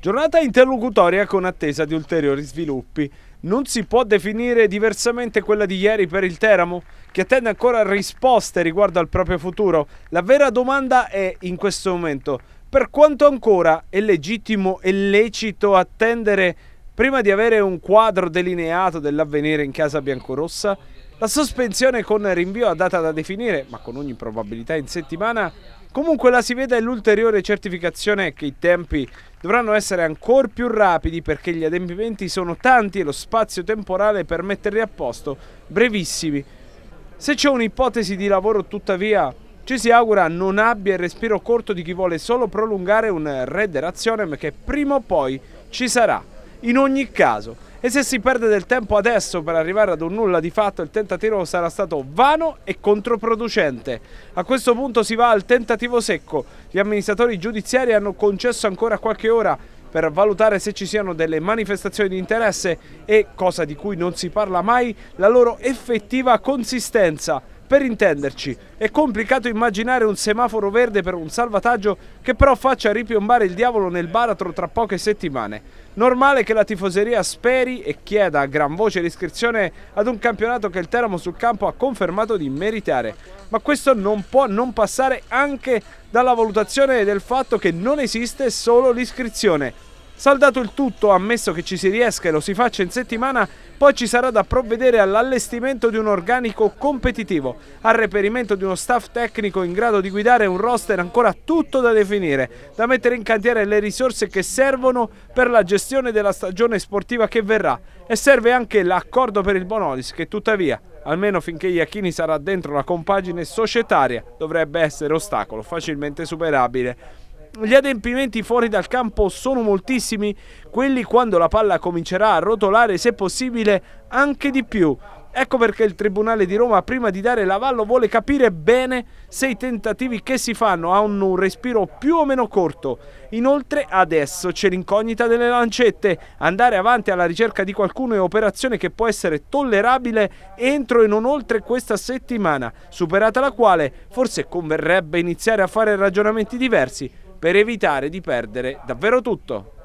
Giornata interlocutoria con attesa di ulteriori sviluppi. Non si può definire diversamente quella di ieri per il Teramo, che attende ancora risposte riguardo al proprio futuro. La vera domanda è, in questo momento, per quanto ancora è legittimo e lecito attendere, prima di avere un quadro delineato dell'avvenire in casa biancorossa, la sospensione con rinvio a data da definire, ma con ogni probabilità in settimana, Comunque la si vede l'ulteriore certificazione che i tempi dovranno essere ancora più rapidi perché gli adempimenti sono tanti e lo spazio temporale per metterli a posto brevissimi. Se c'è un'ipotesi di lavoro tuttavia ci si augura non abbia il respiro corto di chi vuole solo prolungare un Red Razionem che prima o poi ci sarà. In ogni caso, e se si perde del tempo adesso per arrivare ad un nulla di fatto il tentativo sarà stato vano e controproducente. A questo punto si va al tentativo secco, gli amministratori giudiziari hanno concesso ancora qualche ora per valutare se ci siano delle manifestazioni di interesse e, cosa di cui non si parla mai, la loro effettiva consistenza. Per intenderci, è complicato immaginare un semaforo verde per un salvataggio che però faccia ripiombare il diavolo nel baratro tra poche settimane. Normale che la tifoseria speri e chieda a gran voce l'iscrizione ad un campionato che il Teramo sul campo ha confermato di meritare, ma questo non può non passare anche dalla valutazione del fatto che non esiste solo l'iscrizione, Saldato il tutto, ammesso che ci si riesca e lo si faccia in settimana, poi ci sarà da provvedere all'allestimento di un organico competitivo, al reperimento di uno staff tecnico in grado di guidare un roster ancora tutto da definire, da mettere in cantiere le risorse che servono per la gestione della stagione sportiva che verrà e serve anche l'accordo per il Bonolis che tuttavia, almeno finché Iachini sarà dentro la compagine societaria, dovrebbe essere ostacolo facilmente superabile. Gli adempimenti fuori dal campo sono moltissimi, quelli quando la palla comincerà a rotolare, se possibile, anche di più. Ecco perché il Tribunale di Roma, prima di dare l'avallo, vuole capire bene se i tentativi che si fanno hanno un respiro più o meno corto. Inoltre, adesso c'è l'incognita delle lancette. Andare avanti alla ricerca di qualcuno è operazione che può essere tollerabile entro e non oltre questa settimana, superata la quale forse converrebbe iniziare a fare ragionamenti diversi per evitare di perdere davvero tutto.